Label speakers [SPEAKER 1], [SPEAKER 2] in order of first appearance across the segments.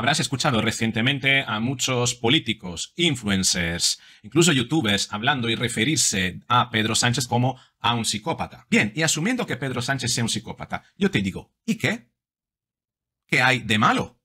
[SPEAKER 1] Habrás escuchado recientemente a muchos políticos, influencers, incluso youtubers hablando y referirse a Pedro Sánchez como a un psicópata. Bien, y asumiendo que Pedro Sánchez sea un psicópata, yo te digo, ¿y qué? ¿Qué hay de malo?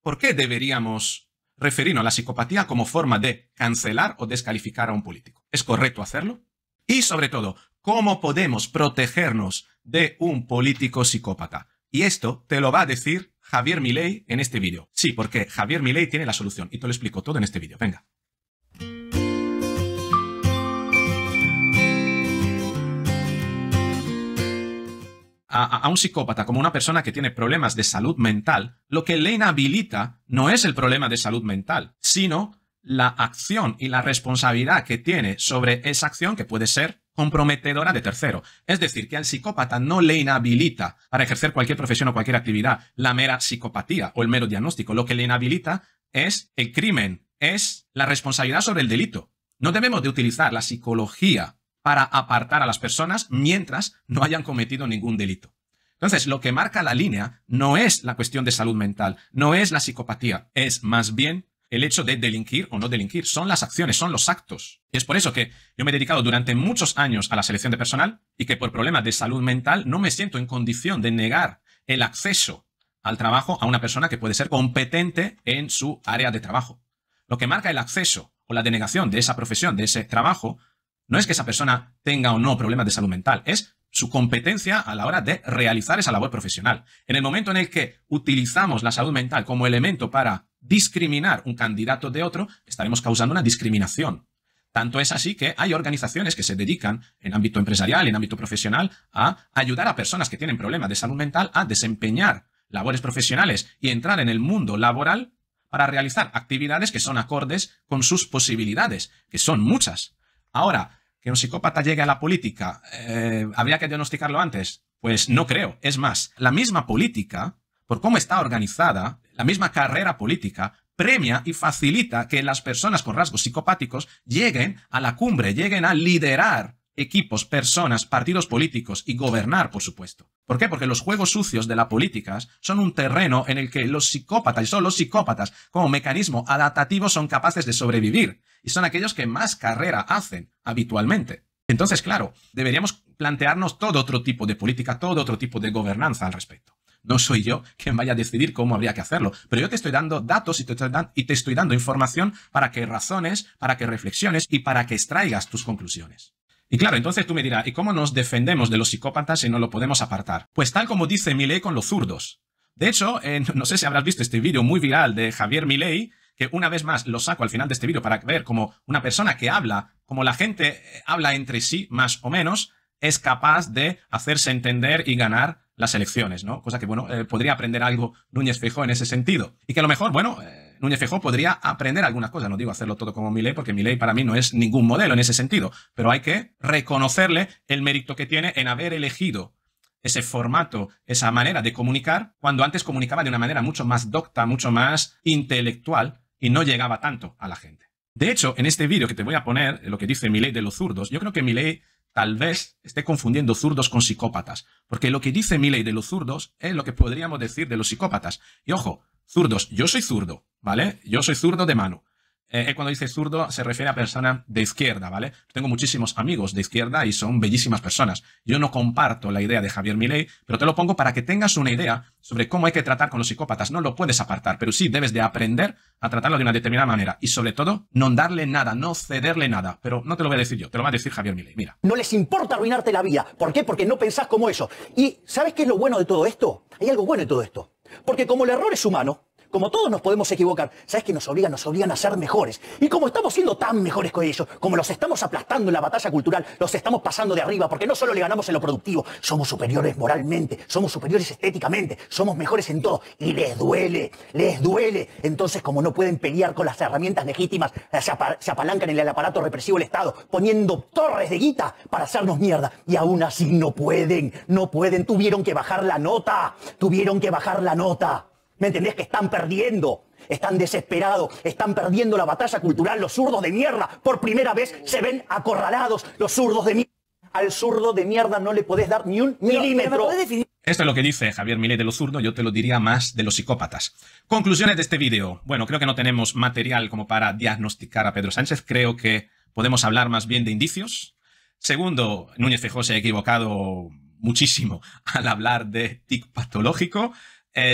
[SPEAKER 1] ¿Por qué deberíamos referirnos a la psicopatía como forma de cancelar o descalificar a un político? ¿Es correcto hacerlo? Y sobre todo, ¿cómo podemos protegernos de un político psicópata? Y esto te lo va a decir Javier Milei en este vídeo. Sí, porque Javier Milei tiene la solución y te lo explico todo en este vídeo. Venga. A, un psicópata como una persona que tiene problemas de salud mental, lo que le inhabilita no es el problema de salud mental, sino la acción y la responsabilidad que tiene sobre esa acción que puede ser comprometedora de tercero. Es decir, que al psicópata no le inhabilita para ejercer cualquier profesión o cualquier actividad la mera psicopatía o el mero diagnóstico. Lo que le inhabilita es el crimen, es la responsabilidad sobre el delito. No debemos de utilizar la psicología para apartar a las personas mientras no hayan cometido ningún delito. Entonces, lo que marca la línea no es la cuestión de salud mental, no es la psicopatía, es más bien el hecho de delinquir o no delinquir, son las acciones, son los actos. Y es por eso que yo me he dedicado durante muchos años a la selección de personal y que por problemas de salud mental no me siento en condición de negar el acceso al trabajo a una persona que puede ser competente en su área de trabajo. Lo que marca el acceso o la denegación de esa profesión, de ese trabajo, no es que esa persona tenga o no problemas de salud mental, es su competencia a la hora de realizar esa labor profesional. En el momento en el que utilizamos la salud mental como elemento para discriminar un candidato de otro, estaremos causando una discriminación. Tanto es así que hay organizaciones que se dedican en ámbito empresarial, en ámbito profesional, a ayudar a personas que tienen problemas de salud mental a desempeñar labores profesionales y entrar en el mundo laboral para realizar actividades que son acordes con sus posibilidades, que son muchas. Ahora, que un psicópata llegue a la política, eh, ¿habría que diagnosticarlo antes? Pues no creo. Es más, la misma política por cómo está organizada, la misma carrera política premia y facilita que las personas con rasgos psicopáticos lleguen a la cumbre, lleguen a liderar equipos, personas, partidos políticos y gobernar, por supuesto. ¿Por qué? Porque los juegos sucios de la política son un terreno en el que los psicópatas, y solo los psicópatas, como mecanismo adaptativo, son capaces de sobrevivir y son aquellos que más carrera hacen habitualmente. Entonces, claro, deberíamos plantearnos todo otro tipo de política, todo otro tipo de gobernanza al respecto. No soy yo quien vaya a decidir cómo habría que hacerlo, pero yo te estoy dando datos y te estoy, dando información para que razones, para que reflexiones y para que extraigas tus conclusiones. Y claro, entonces tú me dirás, ¿y cómo nos defendemos de los psicópatas si no lo podemos apartar? Pues tal como dice Milei con los zurdos. De hecho, no sé si habrás visto este vídeo muy viral de Javier Milei, que una vez más lo saco al final de este vídeo para ver cómo una persona que habla, como la gente eh, habla entre sí más o menos, es capaz de hacerse entender y ganar las elecciones, ¿no? Cosa que, bueno, eh, podría aprender algo Núñez Feijó en ese sentido. Y que a lo mejor, bueno, eh, Núñez Feijó podría aprender algunas cosas. No digo hacerlo todo como Milley, porque Milei para mí no es ningún modelo en ese sentido. Pero hay que reconocerle el mérito que tiene en haber elegido ese formato, esa manera de comunicar, cuando antes comunicaba de una manera mucho más docta, mucho más intelectual y no llegaba tanto a la gente. De hecho, en este vídeo que te voy a poner, eh, lo que dice Milei de los zurdos, yo creo que Milei tal vez esté confundiendo zurdos con psicópatas, porque lo que dice Milley de los zurdos es lo que podríamos decir de los psicópatas. Y ojo, zurdos, yo soy zurdo, ¿vale? Yo soy zurdo de mano. Eh, cuando dice zurdo se refiere a persona de izquierda, ¿vale? Tengo muchísimos amigos de izquierda y son bellísimas personas. Yo no comparto la idea de Javier Milei, pero te lo pongo para que tengas una idea sobre cómo hay que tratar con los psicópatas. No lo puedes apartar, pero sí debes de aprender a tratarlo de una determinada manera y sobre todo no darle nada, no cederle nada. Pero no te lo voy a decir yo, te lo va a decir Javier Milei, mira.
[SPEAKER 2] No les importa arruinarte la vida. ¿Por qué? Porque no pensás como eso. ¿Y sabes qué es lo bueno de todo esto? Hay algo bueno en todo esto. Porque como el error es humano, como todos nos podemos equivocar, ¿sabes qué nos obligan? Nos obligan a ser mejores. Y como estamos siendo tan mejores con ellos, como los estamos aplastando en la batalla cultural, los estamos pasando de arriba, porque no solo le ganamos en lo productivo, somos superiores moralmente, somos superiores estéticamente, somos mejores en todo. Y les duele, les duele. Entonces, como no pueden pelear con las herramientas legítimas, eh, se, se apalancan en el aparato represivo del Estado, poniendo torres de guita para hacernos mierda. Y aún así no pueden, no pueden. Tuvieron que bajar la nota, tuvieron que bajar la nota. ¿Me entendés que están perdiendo? Están desesperados, están perdiendo la batalla cultural. Los zurdos de mierda por primera vez se ven acorralados. Los zurdos de mierda. Al zurdo de mierda no le podés dar ni un milímetro. esto
[SPEAKER 1] es lo que dice Javier Milei de los zurdos, yo te lo diría más de los psicópatas. Conclusiones de este vídeo. Bueno, creo que no tenemos material como para diagnosticar a Pedro Sánchez. Creo que podemos hablar más bien de indicios. Segundo, Núñez Feijóo se ha equivocado muchísimo al hablar de tic patológico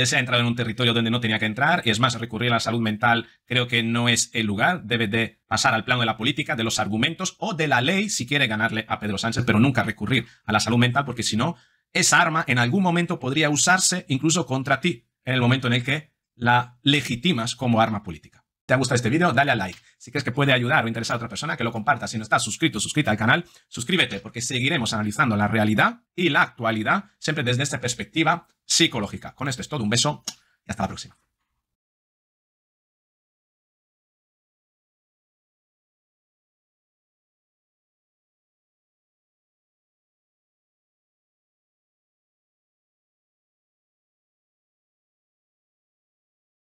[SPEAKER 1] se ha entrado en un territorio donde no tenía que entrar, y es más, recurrir a la salud mental creo que no es el lugar, debe de pasar al plano de la política, de los argumentos o de la ley si quiere ganarle a Pedro Sánchez, pero nunca recurrir a la salud mental porque si no, esa arma en algún momento podría usarse incluso contra ti, en el momento en el que la legitimas como arma política te ha gustado este vídeo, dale a like. Si crees que puede ayudar o interesar a otra persona, que lo compartas. Si no estás suscrito, suscrita al canal, suscríbete porque seguiremos analizando la realidad y la actualidad siempre desde esta perspectiva psicológica. Con esto es todo, un beso
[SPEAKER 2] y hasta la próxima.